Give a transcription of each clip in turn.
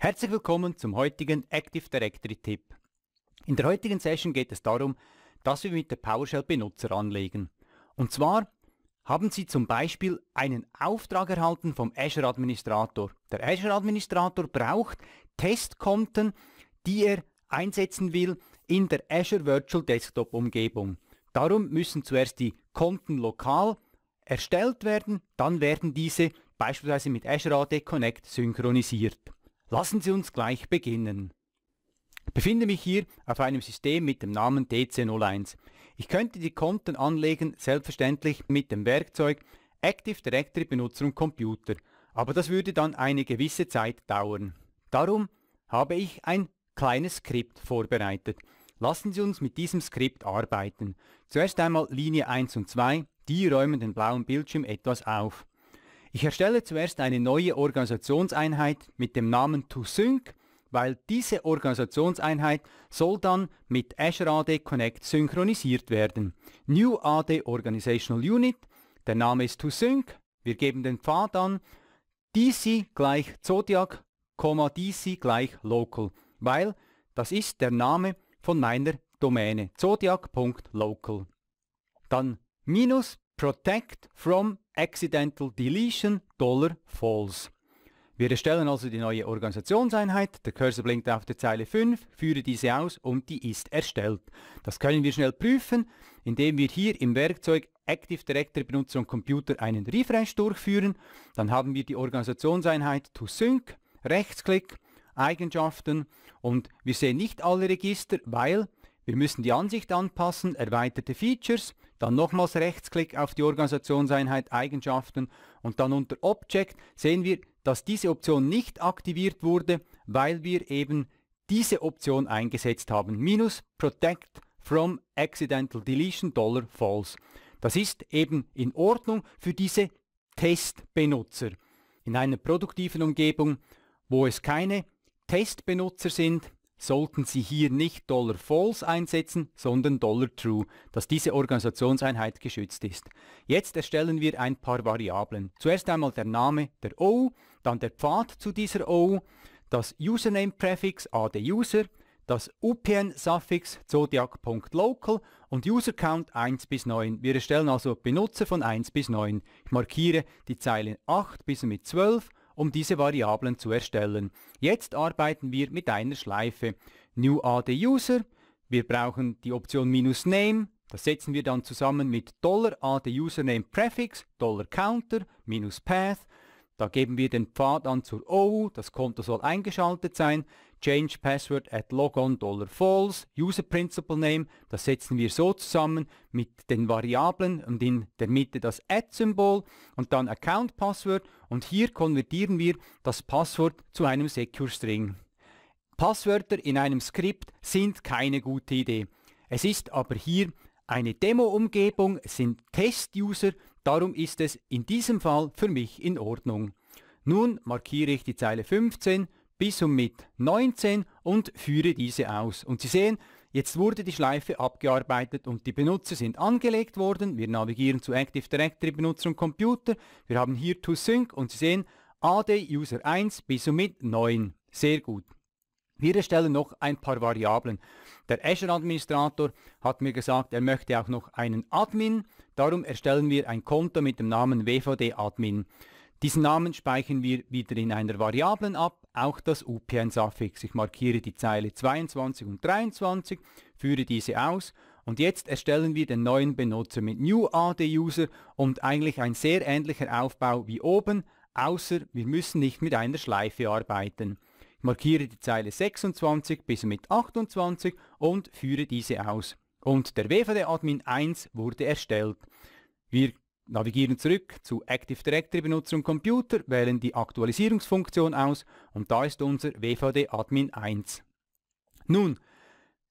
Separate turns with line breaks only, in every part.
Herzlich willkommen zum heutigen Active Directory Tipp. In der heutigen Session geht es darum, dass wir mit der PowerShell Benutzer anlegen. Und zwar haben Sie zum Beispiel einen Auftrag erhalten vom Azure Administrator. Der Azure Administrator braucht Testkonten, die er einsetzen will in der Azure Virtual Desktop Umgebung. Darum müssen zuerst die Konten lokal erstellt werden, dann werden diese beispielsweise mit Azure AD Connect synchronisiert. Lassen Sie uns gleich beginnen. Ich befinde mich hier auf einem System mit dem Namen DC01. Ich könnte die Konten anlegen, selbstverständlich mit dem Werkzeug Active Directory Benutzer und Computer, aber das würde dann eine gewisse Zeit dauern. Darum habe ich ein kleines Skript vorbereitet. Lassen Sie uns mit diesem Skript arbeiten. Zuerst einmal Linie 1 und 2, die räumen den blauen Bildschirm etwas auf. Ich erstelle zuerst eine neue Organisationseinheit mit dem Namen ToSync, weil diese Organisationseinheit soll dann mit Azure AD Connect synchronisiert werden. New AD Organizational Unit, der Name ist ToSync, wir geben den Pfad an, DC gleich Zodiac, DC gleich Local, weil das ist der Name von meiner Domäne zodiac.local. Dann minus Protect from Accidental Deletion Dollar False. Wir erstellen also die neue Organisationseinheit, der Cursor blinkt auf der Zeile 5, führe diese aus und die ist erstellt. Das können wir schnell prüfen, indem wir hier im Werkzeug Active Directory Benutzer und Computer einen Refresh durchführen. Dann haben wir die Organisationseinheit to sync, Rechtsklick, Eigenschaften und wir sehen nicht alle Register, weil wir müssen die Ansicht anpassen, erweiterte Features, dann nochmals Rechtsklick auf die Organisationseinheit Eigenschaften und dann unter Object sehen wir, dass diese Option nicht aktiviert wurde, weil wir eben diese Option eingesetzt haben. Minus Protect from Accidental Deletion Dollar False. Das ist eben in Ordnung für diese Testbenutzer. In einer produktiven Umgebung, wo es keine Testbenutzer sind, sollten Sie hier nicht Dollar False einsetzen, sondern Dollar True, dass diese Organisationseinheit geschützt ist. Jetzt erstellen wir ein paar Variablen. Zuerst einmal der Name der O, dann der Pfad zu dieser O, das Username Prefix ADUser, das UPN-Suffix zodiac.local und UserCount 1 bis 9. Wir erstellen also Benutzer von 1 bis 9. Ich markiere die Zeilen 8 bis mit 12 um diese Variablen zu erstellen. Jetzt arbeiten wir mit einer Schleife. New AD user, wir brauchen die Option minus name, das setzen wir dann zusammen mit $AD username prefix, $counter, minus path da geben wir den Pfad an zur OU, das Konto soll eingeschaltet sein, Change Password at Logon Dollar False, User Principal Name, das setzen wir so zusammen mit den Variablen und in der Mitte das Add-Symbol und dann Account Password und hier konvertieren wir das Passwort zu einem Secure String. Passwörter in einem Skript sind keine gute Idee. Es ist aber hier eine Demo-Umgebung, es sind Test-User, Darum ist es in diesem Fall für mich in Ordnung. Nun markiere ich die Zeile 15 bis und mit 19 und führe diese aus. Und Sie sehen, jetzt wurde die Schleife abgearbeitet und die Benutzer sind angelegt worden. Wir navigieren zu Active Directory Benutzer und Computer. Wir haben hier to sync und Sie sehen AD User 1 bis und mit 9. Sehr gut. Wir erstellen noch ein paar Variablen. Der Azure-Administrator hat mir gesagt, er möchte auch noch einen Admin. Darum erstellen wir ein Konto mit dem Namen wvd-admin. Diesen Namen speichern wir wieder in einer Variablen ab, auch das UPN-Suffix. Ich markiere die Zeile 22 und 23, führe diese aus und jetzt erstellen wir den neuen Benutzer mit New AD User und eigentlich ein sehr ähnlicher Aufbau wie oben, außer wir müssen nicht mit einer Schleife arbeiten markiere die Zeile 26 bis mit 28 und führe diese aus. Und der WVD-Admin 1 wurde erstellt. Wir navigieren zurück zu Active Directory Benutzer und Computer, wählen die Aktualisierungsfunktion aus und da ist unser WVD-Admin 1. Nun,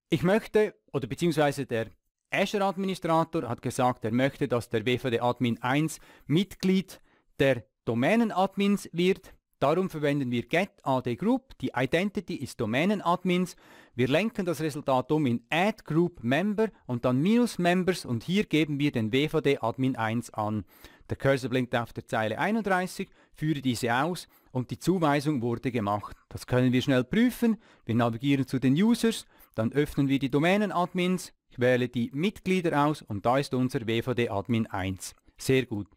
ich möchte, oder beziehungsweise der Azure Administrator hat gesagt, er möchte, dass der WVD Admin 1 Mitglied der Domänen Admins wird. Darum verwenden wir get Group, die Identity ist Domänenadmins, wir lenken das Resultat um in add group member und dann minus members und hier geben wir den WVD Admin 1 an. Der Cursor blinkt auf der Zeile 31, führe diese aus und die Zuweisung wurde gemacht. Das können wir schnell prüfen, wir navigieren zu den Users, dann öffnen wir die Domänenadmins, ich wähle die Mitglieder aus und da ist unser WVD Admin 1. Sehr gut.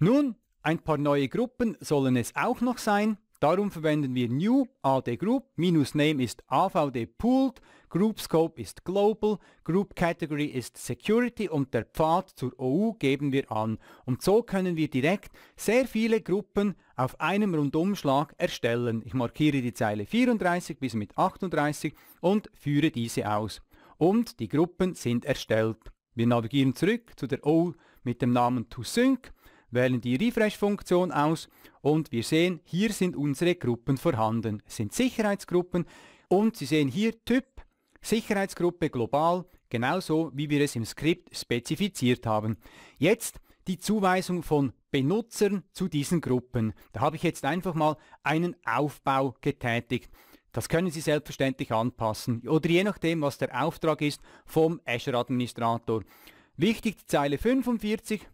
Nun ein paar neue Gruppen sollen es auch noch sein. Darum verwenden wir new AD Group, minus Name ist AVD Pooled, Group Scope ist Global, Group Category ist Security und der Pfad zur OU geben wir an. Und so können wir direkt sehr viele Gruppen auf einem Rundumschlag erstellen. Ich markiere die Zeile 34 bis mit 38 und führe diese aus. Und die Gruppen sind erstellt. Wir navigieren zurück zu der OU mit dem Namen ToSync wählen die Refresh-Funktion aus und wir sehen, hier sind unsere Gruppen vorhanden. Es sind Sicherheitsgruppen und Sie sehen hier Typ, Sicherheitsgruppe global, genauso wie wir es im Skript spezifiziert haben. Jetzt die Zuweisung von Benutzern zu diesen Gruppen. Da habe ich jetzt einfach mal einen Aufbau getätigt. Das können Sie selbstverständlich anpassen oder je nachdem, was der Auftrag ist vom Azure Administrator. Wichtig die Zeile 45,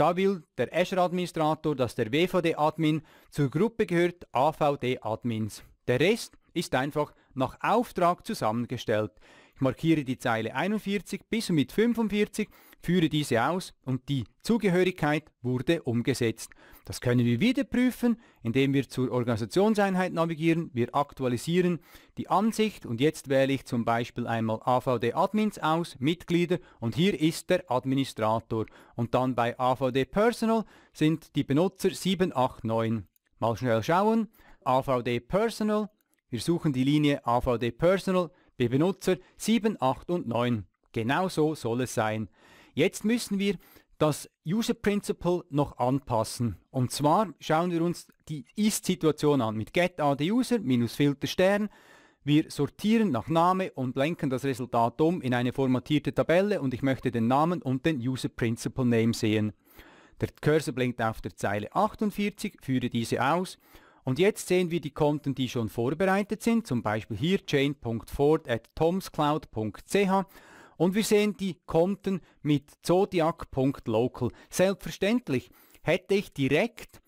da will der Azure-Administrator, dass der WVD-Admin zur Gruppe gehört AVD-Admins. Der Rest ist einfach nach Auftrag zusammengestellt. Ich markiere die Zeile 41 bis und mit 45 führe diese aus und die Zugehörigkeit wurde umgesetzt. Das können wir wieder prüfen, indem wir zur Organisationseinheit navigieren, wir aktualisieren die Ansicht und jetzt wähle ich zum Beispiel einmal AVD Admins aus, Mitglieder und hier ist der Administrator. Und dann bei AVD Personal sind die Benutzer 789. Mal schnell schauen, AVD Personal, wir suchen die Linie AVD Personal, die Benutzer 7, 8 und 9. Genau so soll es sein. Jetzt müssen wir das User Principle noch anpassen. Und zwar schauen wir uns die Ist-Situation an mit get user minus filter Stern. Wir sortieren nach Name und lenken das Resultat um in eine formatierte Tabelle und ich möchte den Namen und den User Principle Name sehen. Der Cursor blinkt auf der Zeile 48, führe diese aus und jetzt sehen wir die Konten, die schon vorbereitet sind, zum Beispiel hier chain.ford at tomscloud.ch und wir sehen die Konten mit zodiac.local. Selbstverständlich hätte ich direkt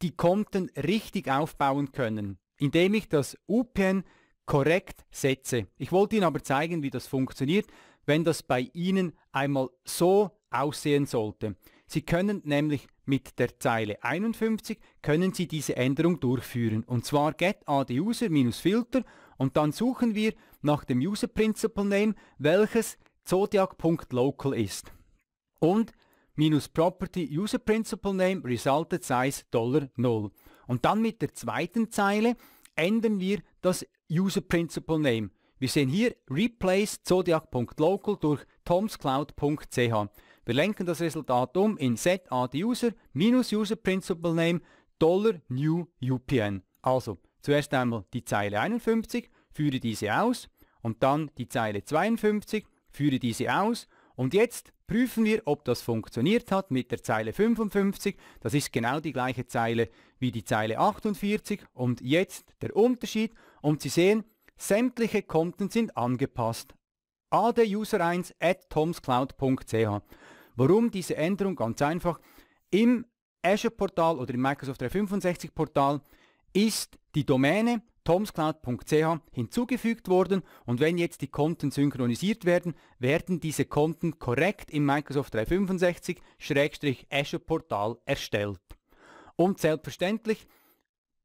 die Konten richtig aufbauen können, indem ich das UPN korrekt setze. Ich wollte Ihnen aber zeigen, wie das funktioniert, wenn das bei Ihnen einmal so aussehen sollte. Sie können nämlich mit der Zeile 51 können Sie diese Änderung durchführen. Und zwar get aduser-filter und dann suchen wir nach dem User Principle Name, welches zodiac.local ist. Und minus Property User Principal Name resultet Size Dollar 0. Und dann mit der zweiten Zeile ändern wir das User Principal Name. Wir sehen hier Replace Zodiac.local durch tomscloud.ch. Wir lenken das Resultat um in Set AD User minus User Principal Name Dollar New UPN. Also zuerst einmal die Zeile 51, führe diese aus und dann die Zeile 52, führe diese aus und jetzt prüfen wir, ob das funktioniert hat mit der Zeile 55. Das ist genau die gleiche Zeile wie die Zeile 48 und jetzt der Unterschied und Sie sehen, sämtliche Konten sind angepasst. aduser1 at tomscloud.ch Warum diese Änderung? Ganz einfach. Im Azure Portal oder im Microsoft 365 Portal ist die Domäne tomscloud.ch hinzugefügt worden und wenn jetzt die Konten synchronisiert werden, werden diese Konten korrekt im Microsoft 365-Azure Portal erstellt. Und selbstverständlich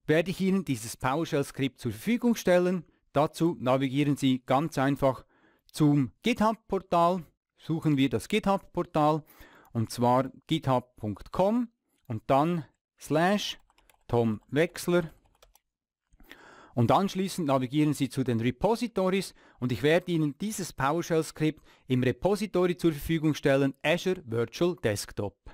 werde ich Ihnen dieses PowerShell-Skript zur Verfügung stellen. Dazu navigieren Sie ganz einfach zum GitHub-Portal, suchen wir das GitHub-Portal und zwar github.com und dann slash Tom und anschließend navigieren Sie zu den Repositories und ich werde Ihnen dieses PowerShell-Skript im Repository zur Verfügung stellen, Azure Virtual Desktop.